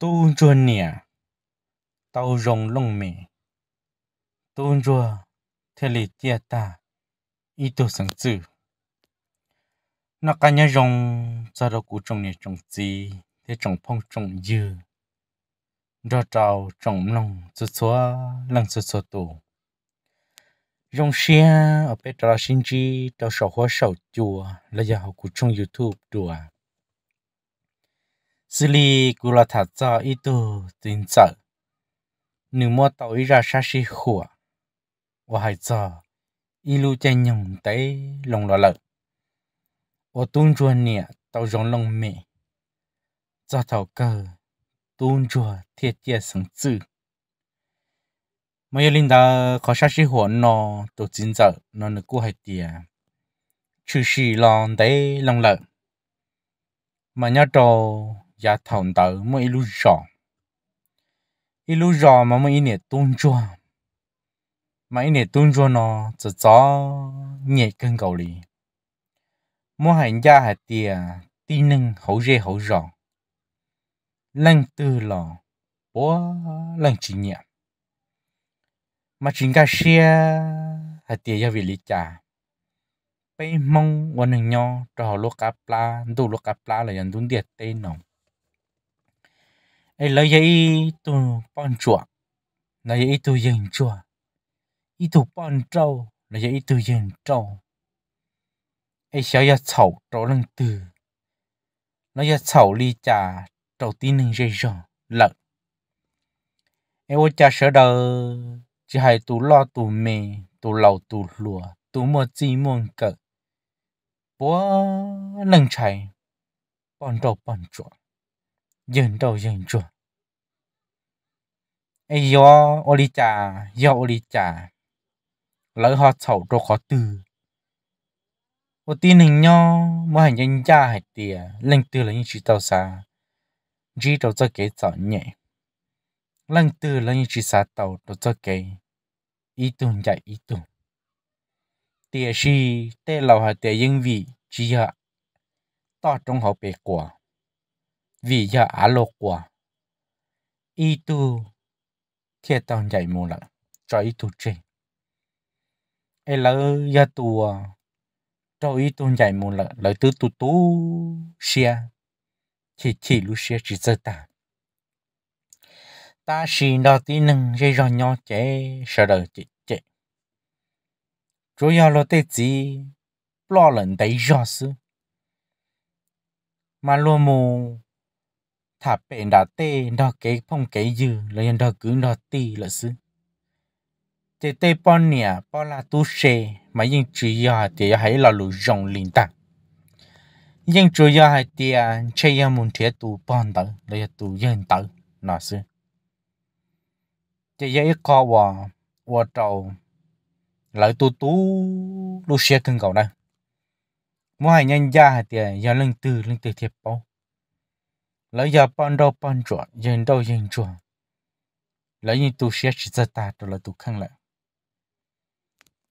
tu chua nè tàu rong lông mì tu chua thế lì chia ta ý tu sáng chữ nó cả nhà rong, cho đâu cụ trồng nè trồng gì thế trồng phong trồng dư đó trào trồng lông cho xóa lăng cho xóa tù rong xe ở bên trò sinh chi trò sổ hoa sổ chùa là giờ học của trong youtube đùa xử lý của là thả cho ít tu tin sợ nếu mua tàu ít ra xa xí khủa và hãy cho ít lưu chạy nhung tới lòng lọ lợ và tuôn chua nè tàu rong lòng mẹ cho tàu cơ tuôn chua thiệt chia sống chữ mấy linh đó có xa xí khủa nó tổ tin sợ nó được cua hai tiền trừ xì lòng tới lòng lợ mà nhớ trò giá thòng tớ một ít lúc rõ ít lúc rõ mà một ít nè tuôn chua mà ít nè tuôn chua nó chỉ gió nhẹ cơn cầu lì mua hàng gia hạt tìa tí nâng hậu rê hậu rõ lần tư lò bố lần chỉ nhẹ mà chính cả xe hạt tìa gia vị lý trà bây mong quan hình nhau trò lúc cá pla đủ lúc cá pla là dân tuấn điệt tên nồng ấy lấy giấy tu bàn chuột lấy giấy tu dừng chuột ý tu bọn trâu lấy giấy tu dừng trâu ấy xéo ya chậu trâu lần từ lấy ya chậu ly trà trâu tí nâng dây rò lợn ấy ô cha sợ đờ chỉ hay tu lo tu mê tu lầu tu lùa tu mua chi mua cờ bố lần chạy bọn trâu bọn chuột 人到人住。哎呦，我理解，要我理解，lấy họ sầu cho khó từ. Ô tin hình nhau, mà hành nhân gia hạt tìa, lên từ là những chỉ tàu xa. Chỉ tàu cho cái tỏ nhẹ. Lên từ là những chỉ xa tàu tàu cho cái, Ý tưởng dạy ý tưởng. Tìa si, tê lầu hạt tìa nhân vị, chỉ hạ. Tỏ trong họ bị quả vì giờ á lô quả y tu thiệt tao dạy mù lận cho y tu chê ê lỡ giờ tu cho y tu dạy mù lận lỡ tư tu tu xia chỉ chỉ lu xia chỉ giờ ta ta xin đó tí nâng dây rồi nhỏ chế sợ đời chị chị chủ yếu là tê gì lo lần đấy rõ sư mà luôn mù thả bèn đã tê đó cái phong cái dư là nhân đó cứ đó tì là xứ tê tê bọn nè bọn là tu xe mà yên nhưng chỉ giờ thì hãy là lũ rồng liền ta yên chủ yếu hay thì chơi nhà muốn thiết tu bọn tử là tu nhân tử nó xứ chỉ giờ có và và trâu lại tu tu lu xe cần cầu này mua hai nhân gia thì giờ lần từ lần từ thiệp bao lấy giờ ban đầu ban chuẩn yên đâu yên chuẩn lấy như tu sẽ chỉ ra ta đó là tu khăn lại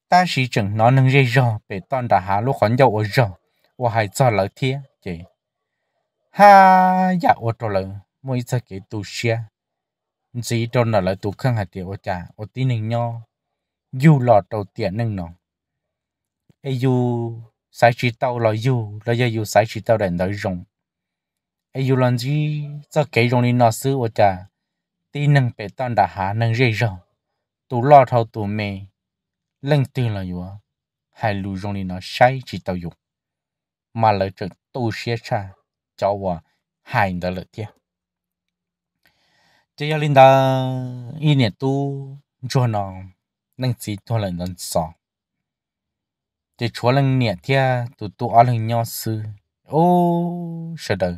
ta chỉ chẳng nó nâng dây rò để toàn đã hạ lúc khoản dầu ở rò và hãy cho lỡ thia chị ha dạ ô tô lỡ mỗi giờ cái tu sẽ chỉ đó là lỡ tu khăn hạt tiểu trà ô tí nâng nho dù lọt đầu tiên nâng nó ai dù sai chỉ tàu là dù là do dù sai chỉ tàu đèn đợi rồng ai u lần gì cho cái rồi thì nó xứ ở cha tí nâng bể tan đã hà nâng dễ rong tụ lo thâu tụ mê lưng tư là yếu hai lù rong đi nó sai chỉ tao dùng mà lợi trực tu xế cha cho hòa hai đó lợi tiếc chỉ là linh đã ý niệm tu cho nó nâng chỉ cho lần lần sau chỉ chúa lần niệm thia tu tu ở lần nhau sư ô sợ đời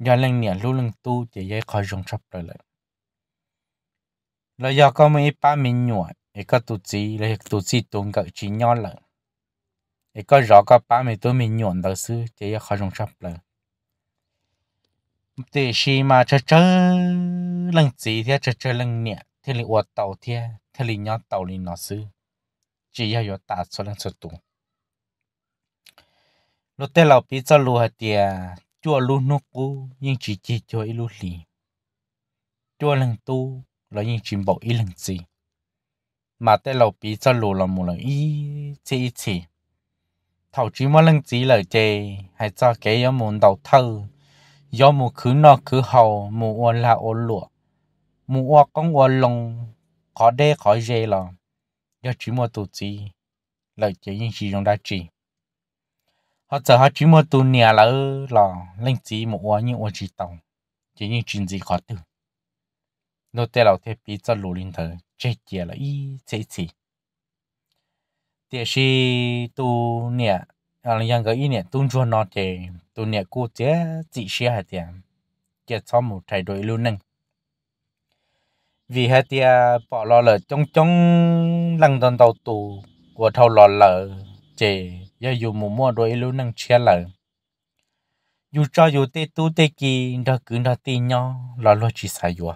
nhờ lần nhẹ lưu lần tu chỉ dây khỏi dùng sắp rồi lại là do có mấy ba mình nhủa ấy có tu chỉ là tu chỉ tuần cả chỉ nhỏ lại ấy có rõ có ba mình tôi mình nhủa đầu sư chỉ dây khỏi dùng sắp lại thì khi mà chơi chơi lần gì thì chơi chơi lần nhẹ thì là uất tàu thì thì là nhỏ tàu là nó sư chỉ dây có tạt số lần số tu lúc tên lão bị cho lùa tiệt chùa lu nó cô nhưng chỉ chỉ cho ít lu lì chùa lần tu là nhưng chỉ bảo ít lần gì mà tại lâu bị cho lu là một lần ít chỉ ít chỉ thầu chỉ một lần chỉ là chê hay cho cái yếu muốn đầu thơ do một khứ nọ khứ hầu một ô là ô lụa một ô con ô lông khó đê khó dê là do chỉ một tổ chỉ lời chỉ những gì chúng ta chỉ họ chờ họ chỉ một tu nhà là là lên chỉ mua như mua chỉ tàu chỉ như chuyện gì khó từ nô tê lão thế bị cho lũ linh thờ chết kia là y chết gì tiếc gì tu nhà à là yang cái y nhà tu cho nó thì tu nhà cô chế chỉ xe hạt tiền kia cho một thay đổi luôn nè vì hạt tiền bỏ lo lợ trong trong lăng đòn đầu tù của thâu lò lợ chế giờ dù mù mua rồi lúc năng chia lợ dù cho dù tê tu tê kỳ đó cứ đó tê nhau lo lo chỉ xài dù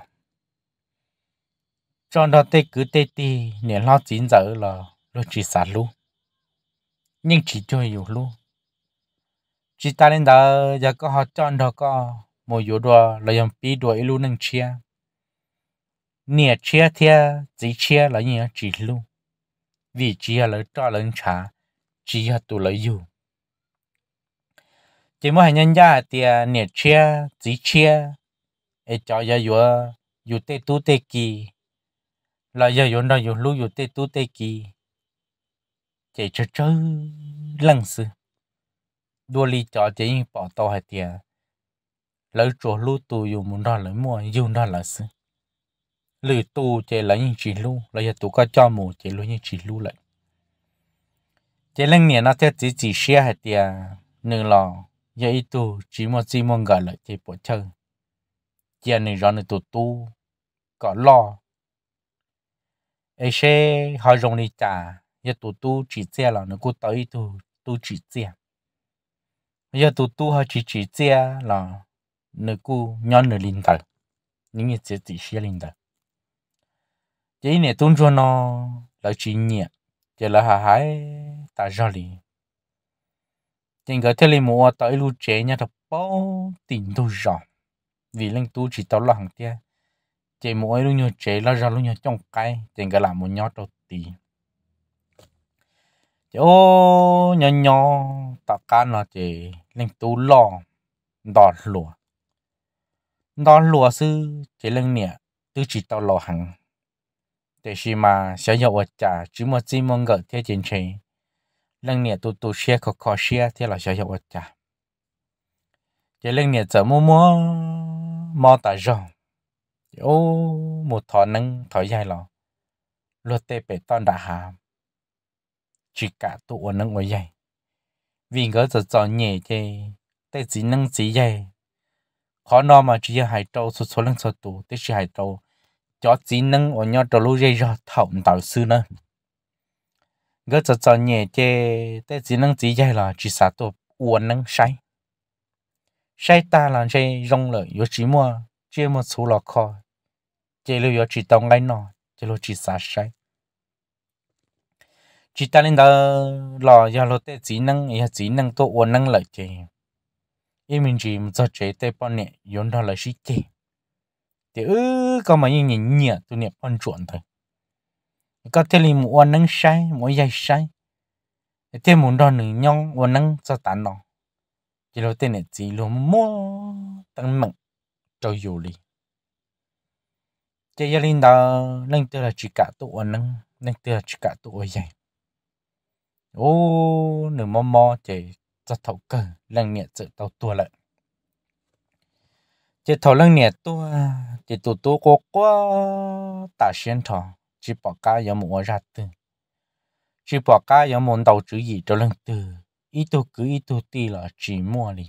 đó tê cứ tê tê nè lo chín giờ là lo chỉ xả lu nhưng chỉ cho dù lu chỉ ta lên đó giờ có họ cho đó có một dù đó là dùng pi đuổi lu năng chia nè chia thia chỉ chia là như chỉ lu vì chia là cho lớn trả chỉ hạt tu lấy dù chỉ mỗi nhân gia thì nhiệt chia chỉ chia ai cho giờ vừa dù tê tu tê kỳ là giờ vừa nó vừa lú dù tê tu tê kỳ chỉ cho chơi lăng sự đua lý cho chỉ bỏ tàu hay thì à, lỡ chỗ lú tu dù muốn đó lấy mua dù đó là sự lử tu chỉ lấy những chỉ lú, là giờ tu có cho mù chỉ lu những chỉ lú lại thế lần này nó theo chỉ chỉ xe hết tiệt nửa lò giờ ít tu chỉ một chỉ một gọi lại thì bỏ chơi giờ nửa rồi nửa tu tu có lo ấy xe họ dùng đi trả giờ tu tu chỉ xe là nó cứ tới tu tu chỉ xe giờ tu tu họ chỉ chỉ xe là nửa cứ nhon nửa linh tử những cái chỉ chỉ xe linh tử chỉ này tuân cho nó là chỉ nhẹ chỉ là hà hải ta ra lì nhưng cái thế li mua tới lu chế nhà thập bao tiền tôi rõ vì lên tu chỉ tao là hàng tia chế mua lu nhau chế là ra lu nhau trong cái nhưng cái làm một nhau đầu tì chế ô nhỏ nhỏ tao can là chế lên tu lo đỏ lùa đỏ lùa sư chế lên nè tu chỉ tao lo hàng thế mà sẽ dậu ở trà chứ mà chỉ mong gỡ thế chiến trình lần nè tu tu xe khó khó xe thế là sẽ sẽ vật chả thế lần nè giờ mua mua mò ta rong ô một thọ nâng thọ dài lò luật tê bể toàn đã hà chỉ cả tụ ở nâng ở dài vì ngỡ giờ giờ nhẹ chê tê chỉ nâng chỉ dài khó nó mà chỉ hai trâu số số lăng số tụ tê chỉ hai trâu cho chỉ nâng ở nhau trâu lú dây ra thọng tạo sư nữa gỡ cho cho nhẹ chê tê chỉ năng chỉ dây là chỉ xả tổ uốn năng say say ta là chê rong lợi yếu chỉ mua chê một số lọ kho chê lưu yếu chỉ tông ngay nọ chê lưu chỉ xả say chỉ ta lên đó lò giờ lò tê chỉ năng yếu chỉ năng tổ uốn năng lợi chê ý mình chỉ một số chế tê bọn nhẹ yếu đó là sĩ chê thì ư có mà nhìn nhẹ tụi nhẹ bọn chuẩn thôi có thể là một năng sai một dây sai thế muốn đo nửa nhong một năng cho tán nó chỉ là tên là chỉ luôn mua tăng mạnh cho dù đi chỉ gia đình đó nên từ là chỉ cả tụ ở năng nên từ là chỉ cả tụ ở dây ô nửa mò mò chỉ cho thấu cơ lần nhẹ sự tàu tua lại chỉ thấu lần nhẹ tua chỉ tụ tụ có quá tả xuyên thọ chỉ bỏ cá giống một ra từ chỉ bỏ cá giống muốn đầu chữ gì cho lần từ ít tôi cứ ít tôi ti là chỉ mua liền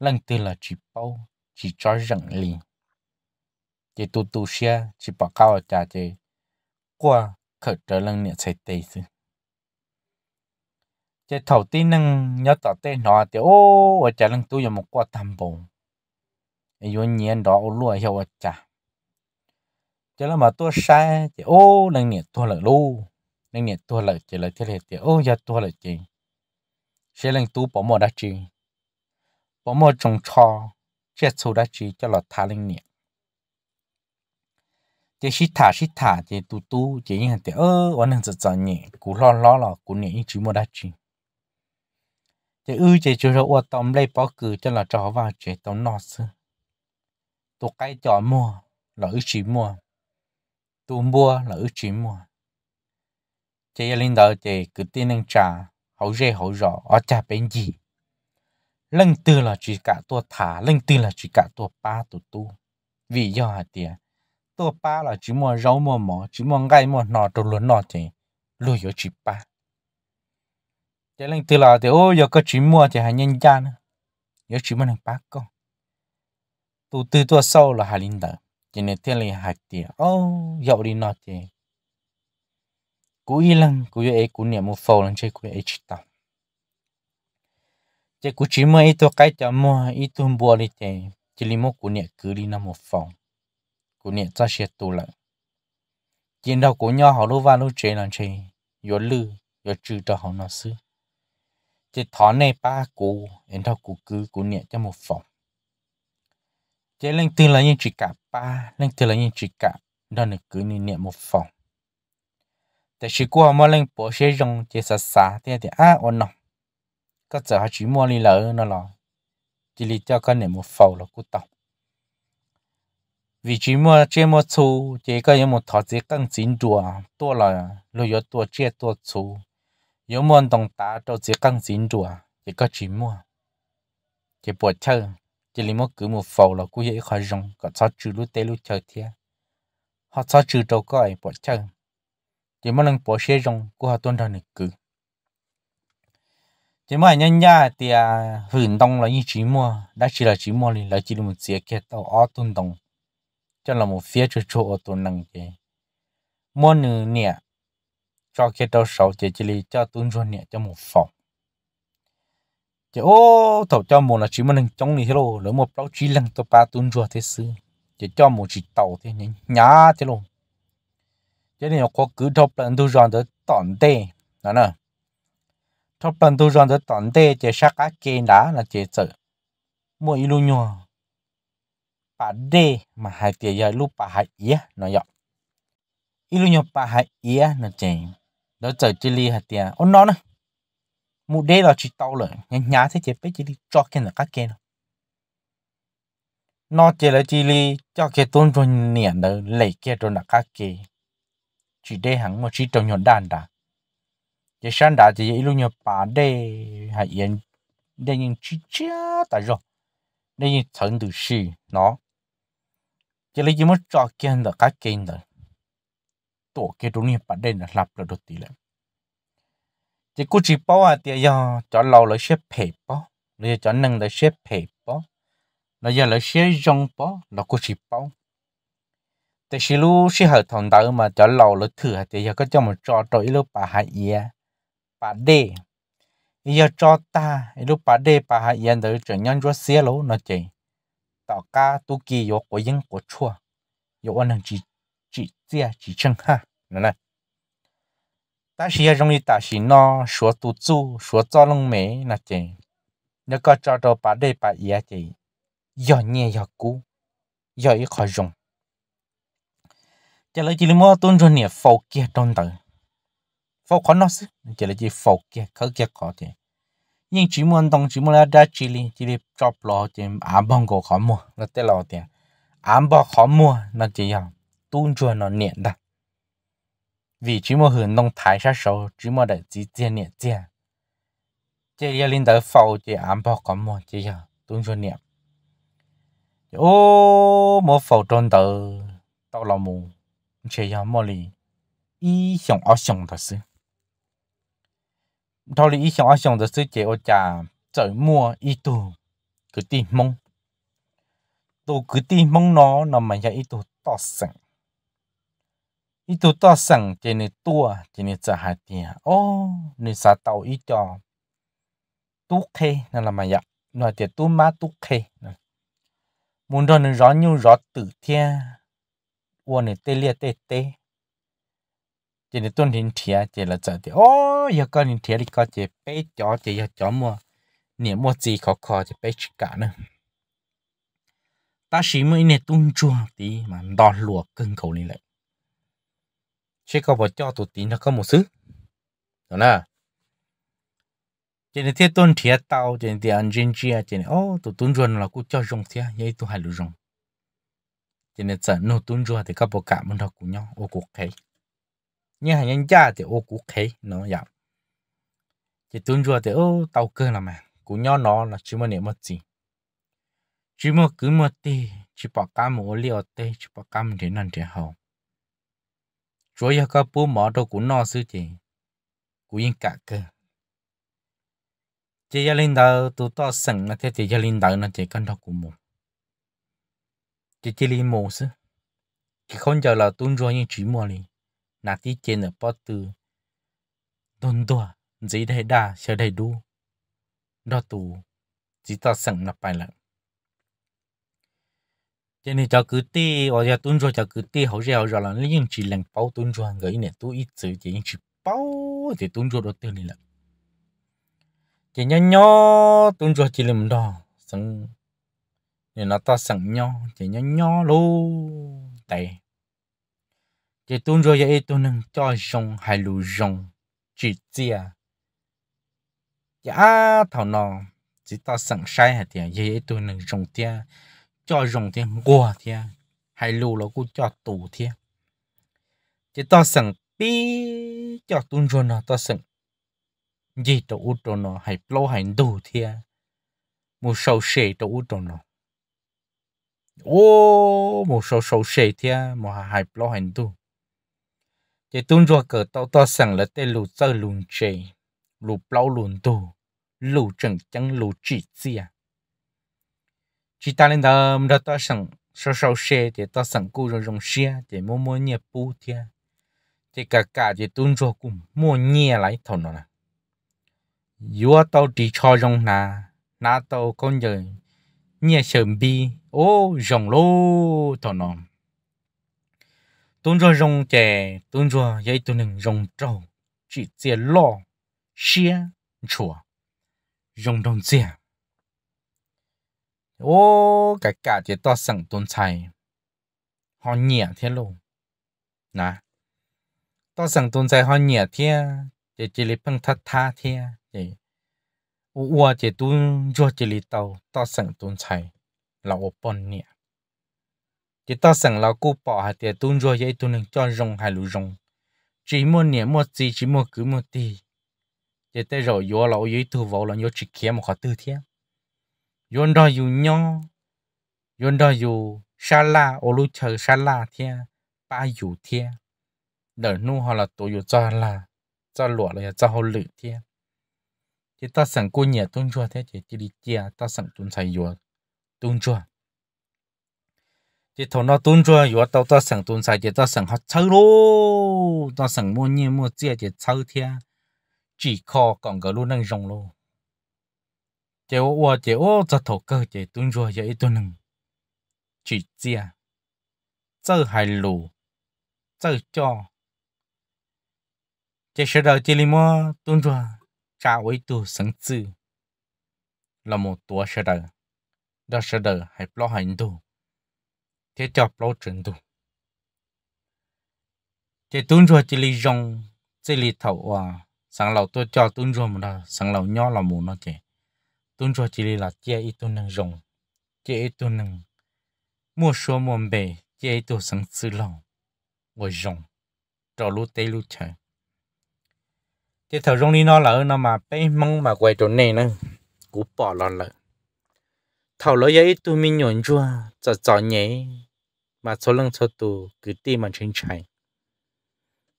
lần từ là chỉ bao chỉ cho rận liền chỉ tu tu xe chỉ bỏ cá ở nhà chỉ qua khởi trở lần nữa sẽ tê sự chỉ thầu tí nâng nhớ tỏ tê nọ thì ô ở trả lần tôi giống một qua tam bồn yêu nhiên đó lúa hiểu ở chỉ là mà tôi sai chỉ ô năng nhiệt tôi là lu năng nhiệt tôi là chỉ là thế này thì ô giờ tôi là gì, sẽ lên tu bỏ mồ đã chỉ bỏ mồ trồng trò chết số đã chỉ cho là thả lên nhiệt chỉ xí thả xí thả chỉ tu tu chỉ như thế ơ vẫn đang giật giật nhẹ cú lo lo là cú nhẹ chỉ mồ đã chỉ chỉ ư chỉ chú rồi ô tôm lấy bỏ cử cho là trò vào chỉ tôm nọ sư tôi cái trò mua là ư chỉ mua tu mua là ước chỉ mua chị linh đạo chị cứ tin nên trả hậu dễ hậu rõ ở cha bên gì lần tư là chỉ cả tua thả lần tư là chỉ cả tua ba tu tu vì do hạt tiền tua ba là chỉ mua rau mua mỏ chỉ mua ngay mua nọ đồ luôn nọ chị luôn yếu chỉ ba chị lần tư là thì ô giờ có chỉ mua thì hãy nhân gian nữa yếu chỉ mua thằng ba con tu tư tua sâu là hà linh đạo chỉ nên thiên lý hạch thì ô dậu đi nọ thì cú y lăng cú ấy cú niệm một phầu lăng chơi cú ấy chỉ tao chỉ cú chỉ mua ít cái cho mua ít tu bùa đi thì chỉ li mua cú niệm cứ đi nằm một phòng cú niệm cho xe tù lận chỉ đầu cú nhau hào lúc vào lúc chơi lăng chơi yếu lư yếu trừ cho hào nó sư, chỉ thọ này ba cú đến đâu cú cứ cú niệm cho một phòng chế lên từ là những chỉ cả ba lên từ là những chỉ cả đó là cứ như niệm một phòng แต่ชิกัวมาเล่นปวดเชยงเจสสาเตี้ยเตี้ยอ้าอ่อนหนอก็จะหาชิมัวลีเหลอนั่นหรอจิลิเจ้าก็เนี่ยมัวเฝ้าแล้วกูตอบวิจิมัวเจมัวชูเจก็ยังมัวถอดเจกังจินดัวตัวละลูยตัวเจตัวชูยมัวตรงตาตัวเจกังจินดัวเจก็จิมัวเจปวดเชื่อ chỉ lấy một cứ một phẩu là cũng dễ khỏi rong có sao trừ lú tê lú chơi thia họ sao trừ trâu coi bỏ chơi chỉ mà lần bỏ xe rong cú họ tuân theo nịch cứ chỉ mà nhân nhà thì à, hưởng đông là như chỉ mua đã chỉ là chỉ mua thì là chỉ là một xe kia tàu ó tuân đồng cho là một phía chỗ ở tuần năng kì mua nửa nè cho kia tàu sáu chỉ chỉ là cho tuân cho nè cho một phòng chỉ ô tàu cho một là chỉ mình trong này hello lỡ một bao chỉ lần tàu ba tuần rồi thế sư chỉ cho một chỉ tàu thế nhỉ nhá thế luôn cho nên có cứ thọc lần tôi rồi tới tận tê đó nè thọc lần tôi rồi tới tận tê chỉ sát cá kê đá là chỉ sợ mua ilu nhua bà đê mà hai tiền giờ lúc bà hai ý nó ít ilu nhua bà hai ý nó chỉ đó chờ chỉ ly hai tiền ôn nó nữa mu đê là chỉ tàu lợ nhà nhà thế chỉ biết chỉ đi cho kia là các kia nó nó chế là chỉ đi cho kia tôn rồi niệm đó lấy kia rồi là các kia chỉ đê hẳn mà chỉ trồng nhọn đàn đã chỉ sản đã thì lúc nhọ bà đê hay yên đê những chỉ chia tại rồi đê những thằng từ xì nó chỉ là chỉ muốn cho kia là các kia đó tổ kia đối niệm bà đê là lập là đột tỷ lại chỉ cú chỉ bảo à thì giờ cho lâu lấy xếp phê bao rồi cho nâng lấy xếp phê bao nó giờ lấy xếp rong bao là cú chỉ bảo. thì xí lu xí hợp thằng đầu mà cho lâu lấy thử à, thì giờ có cho một trò trò ít lúc bà hại yên, à, bà đê giờ cho ta ít lúc bà đê bà hại yên đó cho nhân cho xe lỗ nó chỉ tạo ca tu kỳ vô của dân của chua vô anh chỉ chỉ chia chỉ chân ha nè nè 但是也容易打起闹，说赌注，说造龙梅那件，那个找到把对把也件，要念要顾，要一块用。这来这里么，动作呢，否决动的，否可能是，这来这否决，可决可的。nhưng chỉ muốn đồng chỉ muốn là đã chỉ li chỉ li chọc lo thì ám bằng cổ khó mua là tê lo thì ám bằng khó mua là chỉ là tuôn chuồn nó niệm đó vì chỉ mua hưởng nông thái sát sầu chỉ mua để chỉ tiền nhẹ tiền chỉ yêu linh tới phao chỉ ăn bao có mua chỉ yêu, tuân cho niệm ô mua phao trôn tờ tao là mù chỉ yêu mua lì ý xong ở xong thật sự thôi lì ý xong ở xong thật sự chỉ ở nhà chỉ mua ý tu cứ tìm mong tôi cứ tìm mong nó nó mà giờ ý tu to sẵn ít tụ to sẵn trên tua trên này chả hạt tiền ô nên sa tàu ít cho tu khê nên là mà dạ nói tiền má tu khê muốn đó nên rõ như rõ tự thiên uôn này tê lia tê tê trên này tuân hình thía là chả tiền ô giờ con hình thía đi có chế bé chó chế giờ mua niệm mua gì khó khó chế bé cả nữa ta chỉ mới này tung chua tí mà đòn lùa cưng cầu lên lại chỉ có bỏ cho tụt tín nó có một xứ đó là trên nên thiết tôn thiệt tao trên nên tiền anh trên chia chỉ ô tụt tuấn ruột là cũng cho rong thia vậy tụt hai lưu rong trên nên sợ nô tuấn ruột thì các bộ cả mình học cùng nhau ô cuộc thấy như hành nhân gia thì ô cuộc thấy nó dạng trên tuấn ruột thì ô tao cơ là mà cũng nhau nó là chứ mà niệm mất gì chỉ mà cứ mất đi chỉ bỏ cả một liều tê chỉ bỏ cam thế nên thế hậu rồi giờ cái bố mỏ đâu cũng no sự chị cũng yên cả cơ chị gia linh đầu tụi to sừng là thế chị gia linh đầu là chị con đâu cũng mù chị chỉ linh mù sư chị không giờ là tuôn rồi nhưng chỉ mù liền nà tí trên ở bó từ đồn đùa giấy đầy đà sẽ đầy đu đó tù chỉ to sừng là bài lặng cho nên cho cứ ti ở giờ tuân rồi cho cứ ti hậu giờ rồi là nó những chỉ lần bao tuân rồi người này tu ít sự chỉ những chỉ bao thì tuân rồi đầu tiên này là chỉ nhau nhau tuân rồi chỉ làm đó sẵn nên nó ta sẵn nhau, chỉ nhau nhau luôn tại chỉ tuân rồi vậy tuân năng cho rong hay lù rong chỉ à. giá thảo nó chỉ ta sẵn sai hạt tiền vậy tuân năng rong tiền cho rồng thì gua thì hay lù nó cũng cho tù thì chỉ to sừng bi cho tuôn rồi nó to sừng gì tổ u tổ nó hay lo hay đủ thì một sầu sệ tổ u tổ nó ô một sầu sầu sệ thì mà hay lo hay đủ chỉ tuôn rồi cỡ to to sừng là tên lù sơ lùn chè lù bao lùn tù lù chừng chừng lù chỉ gì chỉ ta lên đó ra tao sẵn sau sau xe thì tao sẵn cú rồi rong xe thì mua mua nhẹ bu thia thì cả cả thì tuôn rồi cũng mua nhẹ lại thầu nó nè vừa tao chỉ cho rong nà nà tao con giờ nhẹ sớm bi ô rong lô thầu nó tuôn rồi rong chè tuôn rồi vậy tuôn đừng rong trâu chỉ tiền lo xe chùa rong đồng tiền ô cái cả chỉ to sừng tôn chay, họ nhẹ thế luôn nè to sẵn tôn chạy họ nhẹ thế chỉ chỉ lấy phăng thắt tha thế chỉ u, à, chỉ tu cho chỉ lấy tàu to sừng tôn chay, là ô bọn nhẹ chỉ to sừng là cố bỏ hạt tiền tu cho vậy tu nên cho rong hay lù rong chỉ mua nhẹ mua gì chỉ mua cứ mua đi. chỉ tới rồi vô là ô yếu tu vào là vô chỉ kiếm một khó tư thế yon đó yu nhon yon đó yu sa la ô lu chờ sa la thiên ba yu thiên đỡ nu họ là tổ yu cho la, cho lụa là cho họ lự thiên chỉ ta sẵn cô nhẹ tuôn chua thế chỉ đi chia ta sẵn tuôn xài yu tuôn chua chỉ thầu nó tuôn chua yu tao ta sẵn tuôn xài chỉ ta sẵn họ chơi lô ta sẵn mua nhiên mua chia chỉ chơi thiên chỉ kho còn cái luôn đang rong lô chế ô ô chế ô cho thổ cơ chế tuân rồi chế tuân nâng chỉ chia chơi hài lù chơi cho chế sơ đầu chế li mơ tuân rồi cha ấy tu sáng chữ là một tua sơ đầu đó sơ đầu hay lo hành tu thế cho lo chuyện tu chế tuân rồi chế li rong chế li thầu à sáng lầu tôi cho tuân rồi mà sáng lầu nhỏ là muốn nó chế tuân cho chỉ là chia ít tuân năng rộng chia ít tuân năng mua số mua bể chia ít tuân sáng sư lòng ngồi rộng trò lú tê lú chờ thế thầu rong đi nó là nó mà bé mong mà quay chỗ này nữa cú bỏ lon lỡ thầu lỡ giấy tu mi nhổn chua chả chả nhé mà số lần số tu cứ ti mà chính chạy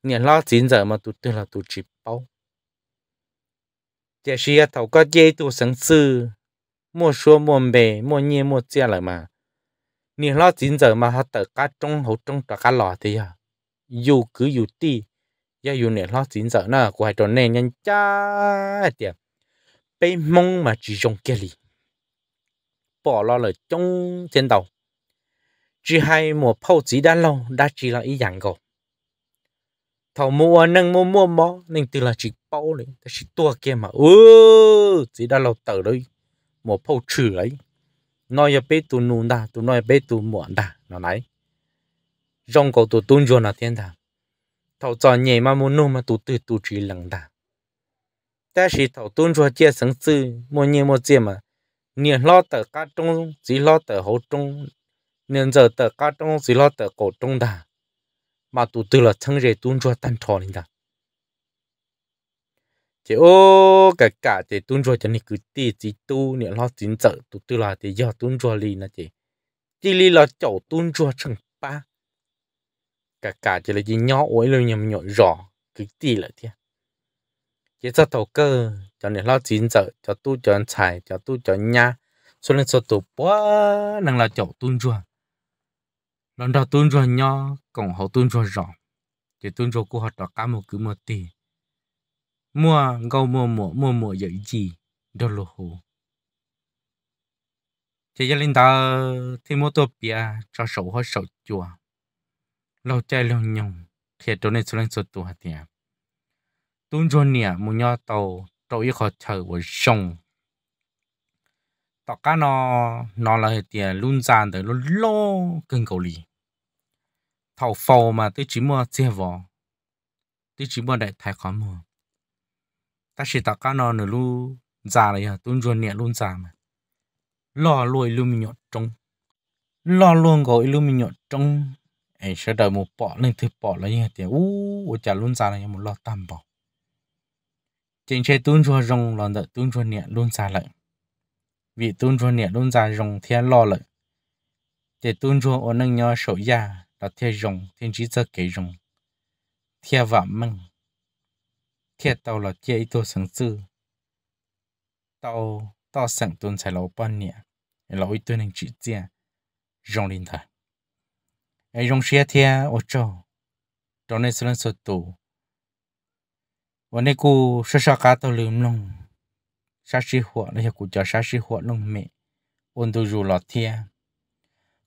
nhận lo chín giờ mà tôi tư là tôi chỉ bao chỉ là thầu có dễ tu sáng sư mua số mua bề mua nhẹ mua chia lại mà nếu lo chín giờ mà họ tự cá trong hậu trong tòa cá lò thì à dù cứ dù ti giờ dù nếu lo chín giờ nó của hai trò cha tiệt bây mong mà chỉ dùng kia li bỏ lo lời trong đầu chỉ hai một phao chỉ đã lâu đã chỉ là ý dạng thảo mua à, nâng mua mua mò nên từ là chỉ bao đấy chỉ tua kia mà ừ chỉ đã lâu tờ đấy một phâu trừ ấy nói về bé tụ nụ đà tụ nói bé tụ muộn đà nó này rong cổ tụ tuôn rồi là thiên đà thảo trò nhẹ mà muốn nô mà tụ từ tụ chỉ lằng đà ta chỉ thảo tuôn rồi chia sáng sư mua nhẹ mua chia mà niềm lo tờ cá trung chỉ lo tờ hậu trung niềm giờ tờ cá trung chỉ lo tờ cổ trung đà mà tụ từ là thằng rể tuôn cho tan trò lên ta chỉ ô cái cả chị tuôn cho cho nên cứ tì chỉ tu nè lo chính trợ tụ từ là chị do tuôn cho lì nè chị chị lì là chậu tuôn cho chẳng ba cả cả chỉ là chỉ nhỏ ối luôn nhầm nhọn rõ cứ tì là thế chị cho đầu cơ cho nên lo chính trợ cho tu cho anh xài cho tu cho nhà cho nên cho tụ quá năng là chậu tuôn cho lần đầu tuân rồi nhau cũng họ tuân rồi rõ thì tuân rồi cô học đó cá một cứ một tí mua gâu mua mua mua mua dạy gì đó lô hồ chỉ gia linh ta thêm một tổ bia cho sổ hoa sổ chùa lâu chạy lâu nhung thì tôi à. nên số lên số tuổi tiền tuân rồi nè mua nhau tàu trâu yêu họ chơi với sông tọt cá nó nó là tiền luôn dàn để nó lo cưng cầu lì thầu phò mà tôi chỉ mua chia vỏ tôi chỉ mua đại thái khó mua ta chỉ tạo cá nó nửa lu già này à tôi ruột nhẹ luôn già mà lo lùi lu mình nhọt trong lo luôn gọi lu mình nhọt trong ấy sẽ đợi một bỏ lên thứ bỏ là như thế tiền u chả luôn già này một lo tam bỏ chính xe tuôn ruột rong lòn đợi tuôn ruột nhẹ luôn già lại vì tuôn ruột nhẹ luôn già rong thiên lo lại để tuôn ruột ở nâng nhau sổ già là thiệt rồng thiên chỉ cho kỹ rồng thiên vả mừng thiên tàu là thiệt ít tôi sáng sư tàu tàu sáng tuần sai lâu bao nhiêu lâu ít tôi nên chỉ chia rồng linh thật ai rồng xe thiên ô chỗ trong này sơn sụt tù วันนี้กูชอบการตัวลืมลงชาชีหัวเลยกูจะชาชีหัวลงเมอุ่นตัวอยู่หลอดเทีย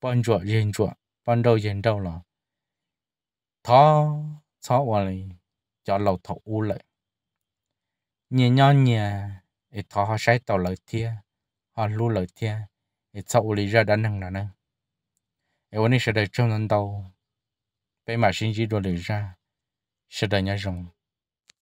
ban chuột yên chuột ban đầu yên đâu là thó thó qua này lầu thầu u lại nhẹ nhau nhẹ ít thó họ sai tàu lời thia họ lu lời thia ít sau lý ra đã nâng là nè ít วัน này sẽ đợi trong lần đầu bây mà xin chỉ đồ ra sẽ đợi nhau rồng